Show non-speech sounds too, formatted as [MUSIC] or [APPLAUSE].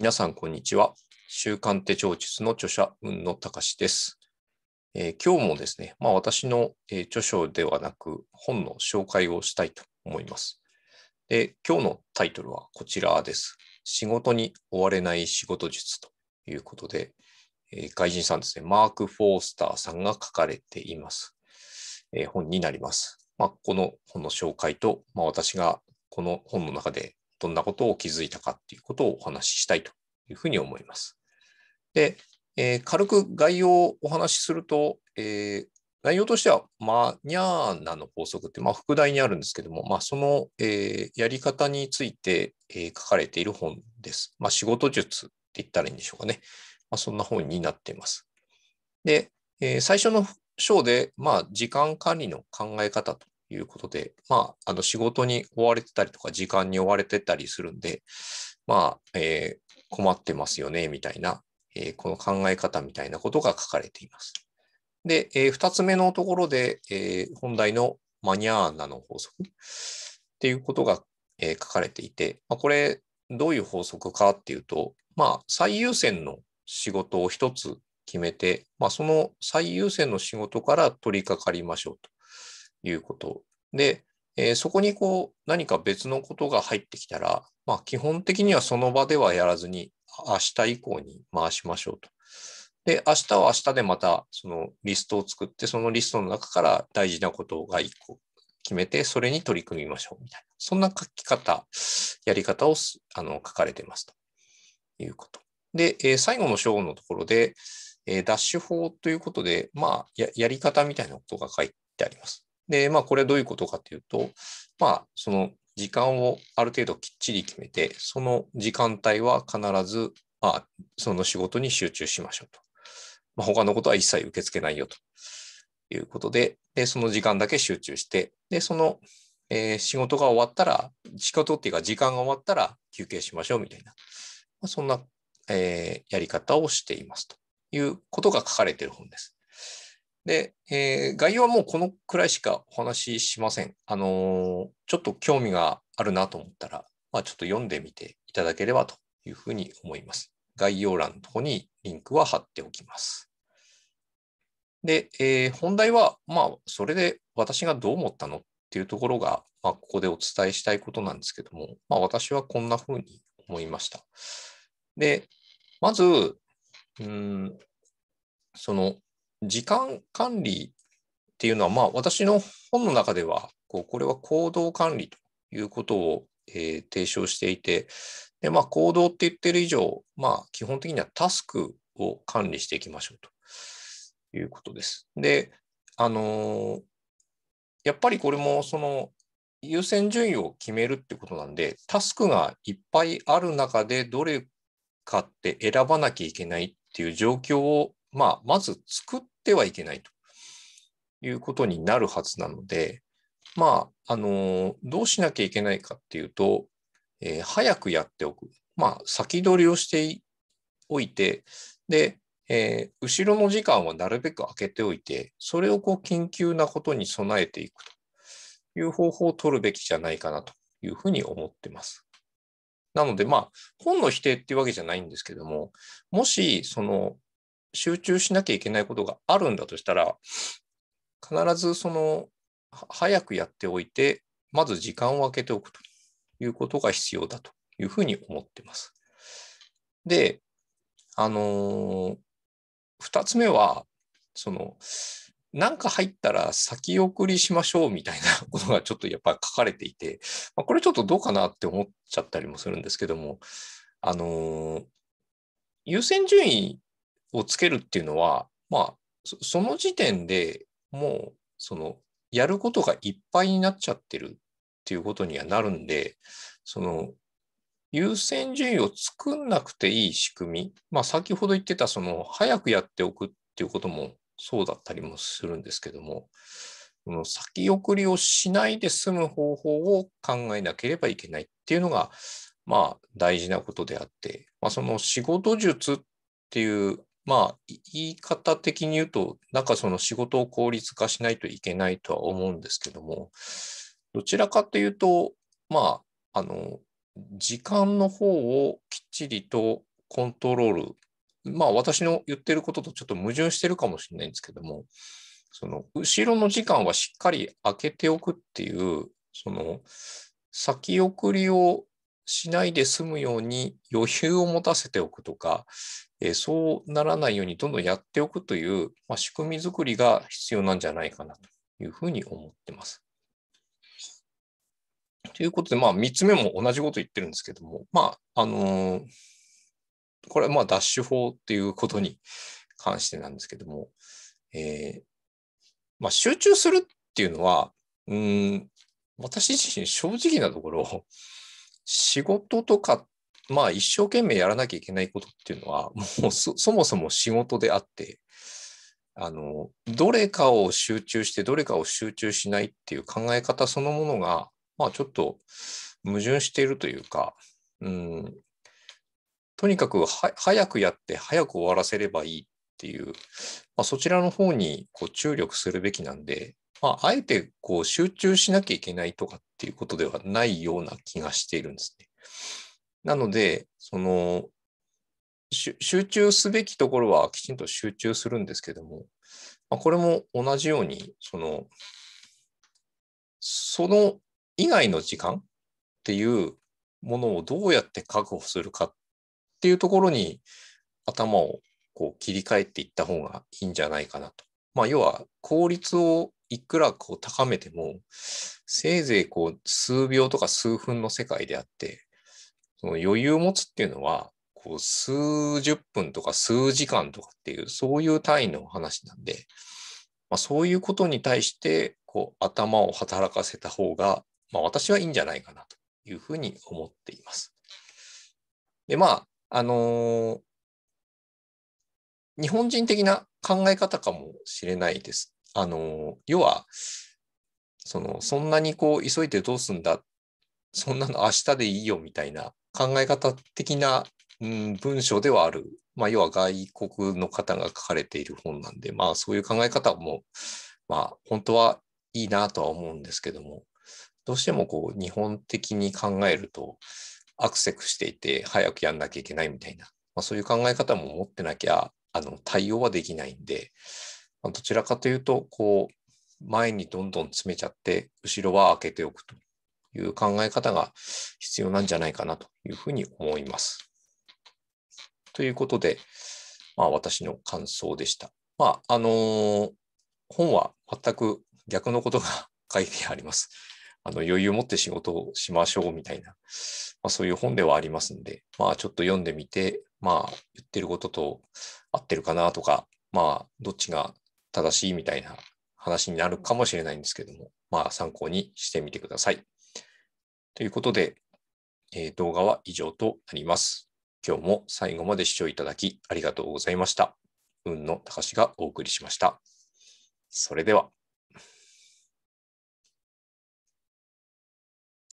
皆さん、こんにちは。週刊手帳術の著者、雲野隆です、えー、今日もですね、まあ、私の、え著書ではなく、本の紹介をしたいと思います。で今日のタイトルはこちらです。仕事に追われない仕事術ということで、えー、外人さんですね、マーク・フォースターさんが書かれています。えー、本になります。まあ、この本の紹介と、まあ、私がこの本の中でどんなことを気づいたかっていうことをお話ししたいというふうに思います。で、えー、軽く概要をお話しすると、えー、内容としては、マニャーナの法則って、まあ、副題にあるんですけども、まあ、その、えー、やり方について、え書かれている本です。まあ、仕事術って言ったらいいんでしょうかね。まそんな本になっています。で、え最初の章で、まあ、時間管理の考え方ということで、まあ、あの仕事に追われてたりとか、時間に追われてたりするんで、まあ、えー、困ってますよね、みたいな、えー、この考え方みたいなことが書かれています。で、えー、2つ目のところで、えー、本題のマニャーナの法則っていうことが、えー、書かれていて、まあ、これ、どういう法則かっていうと、まあ、最優先の仕事を一つ決めて、まあ、その最優先の仕事から取り掛かりましょうということ。で、えー、そこにこう何か別のことが入ってきたら、まあ、基本的にはその場ではやらずに明日以降に回しましょうと。で、明日は明日でまたそのリストを作って、そのリストの中から大事なことが1個決めて、それに取り組みましょうみたいな。そんな書き方、やり方をあの書かれてますということ。で、えー、最後の章のところで、えー、ダッシュ法ということで、まあや、やり方みたいなことが書いてあります。で、まあ、これはどういうことかというと、まあ、その時間をある程度きっちり決めて、その時間帯は必ず、まあ、その仕事に集中しましょうと。まあ、他のことは一切受け付けないよということで、で、その時間だけ集中して、で、その、えー、仕事が終わったら、仕事っていうか時間が終わったら休憩しましょうみたいな、まあ、そんな、えー、やり方をしていますということが書かれている本です。で、えー、概要はもうこのくらいしかお話ししません。あのー、ちょっと興味があるなと思ったら、まあ、ちょっと読んでみていただければというふうに思います。概要欄のとこにリンクは貼っておきます。で、えー、本題は、まあ、それで私がどう思ったのっていうところが、まあ、ここでお伝えしたいことなんですけども、まあ、私はこんなふうに思いました。で、まず、うん、その、時間管理っていうのは、まあ、私の本の中ではこう、これは行動管理ということを、えー、提唱していて、でまあ、行動って言ってる以上、まあ、基本的にはタスクを管理していきましょうということです。で、あのー、やっぱりこれもその優先順位を決めるってことなんで、タスクがいっぱいある中でどれかって選ばなきゃいけないっていう状況をまあ、まず作ってはいけないということになるはずなので、まあ、あの、どうしなきゃいけないかっていうと、えー、早くやっておく。まあ、先取りをしておいて、で、えー、後ろの時間はなるべく空けておいて、それをこう緊急なことに備えていくという方法を取るべきじゃないかなというふうに思ってます。なので、まあ、本の否定っていうわけじゃないんですけども、もし、その、集中しなきゃいけないことがあるんだとしたら、必ずその、早くやっておいて、まず時間を空けておくということが必要だというふうに思ってます。で、あのー、2つ目は、その、なんか入ったら先送りしましょうみたいなことがちょっとやっぱり書かれていて、まあ、これちょっとどうかなって思っちゃったりもするんですけども、あのー、優先順位をつけるっていうのは、まあ、その時点でもう、その、やることがいっぱいになっちゃってるっていうことにはなるんで、その、優先順位を作んなくていい仕組み、まあ、先ほど言ってた、その、早くやっておくっていうこともそうだったりもするんですけども、その先送りをしないで済む方法を考えなければいけないっていうのが、まあ、大事なことであって、まあ、その仕事術っていうまあ、言い方的に言うと、なんかその仕事を効率化しないといけないとは思うんですけども、どちらかというと、まあ、あの、時間の方をきっちりとコントロール、まあ私の言ってることとちょっと矛盾してるかもしれないんですけども、その後ろの時間はしっかり空けておくっていう、その先送りをしないで済むように余裕を持たせておくとか、えそうならないようにどんどんやっておくという、まあ、仕組み作りが必要なんじゃないかなというふうに思ってます。ということで、まあ、3つ目も同じこと言ってるんですけども、まあ、あのー、これはまあ、ダッシュ法っていうことに関してなんですけども、えー、まあ、集中するっていうのは、うん、私自身正直なところ、仕事とか、まあ一生懸命やらなきゃいけないことっていうのは、[LAUGHS] もうそもそも仕事であって、あの、どれかを集中して、どれかを集中しないっていう考え方そのものが、まあちょっと矛盾しているというか、うん、とにかく早くやって早く終わらせればいいっていう、まあ、そちらの方にこう注力するべきなんで、まあ、あえてこう集中しなきゃいけないとかっていうことではないような気がしているんですね。なので、その、集中すべきところはきちんと集中するんですけども、まあ、これも同じように、その、その以外の時間っていうものをどうやって確保するかっていうところに頭をこう切り替えていった方がいいんじゃないかなと。まあ、要は効率をいくらこう高めても、せいぜいこう数秒とか数分の世界であって、その余裕を持つっていうのは、こう数十分とか数時間とかっていう、そういう単位の話なんで、まあ、そういうことに対して、こう頭を働かせた方が、まあ、私はいいんじゃないかなというふうに思っています。で、まあ、あのー、日本人的な考え方かもしれないですあの、要は、その、そんなにこう、急いでどうすんだ、そんなの明日でいいよみたいな考え方的な、うん、文章ではある。まあ、要は外国の方が書かれている本なんで、まあ、そういう考え方も、まあ、本当はいいなとは思うんですけども、どうしてもこう、日本的に考えると、アクセクしていて、早くやんなきゃいけないみたいな、まあ、そういう考え方も持ってなきゃ、あの、対応はできないんで、どちらかというと、こう、前にどんどん詰めちゃって、後ろは開けておくという考え方が必要なんじゃないかなというふうに思います。ということで、まあ、私の感想でした。まあ、あのー、本は全く逆のことが [LAUGHS] 書いてあります。あの余裕を持って仕事をしましょうみたいな、まあ、そういう本ではありますんで、まあ、ちょっと読んでみて、まあ、言ってることと合ってるかなとか、まあ、どっちが正しいみたいな話になるかもしれないんですけども、まあ参考にしてみてください。ということで、えー、動画は以上となります。今日も最後まで視聴いただきありがとうございました。運の高しがお送りしました。それでは。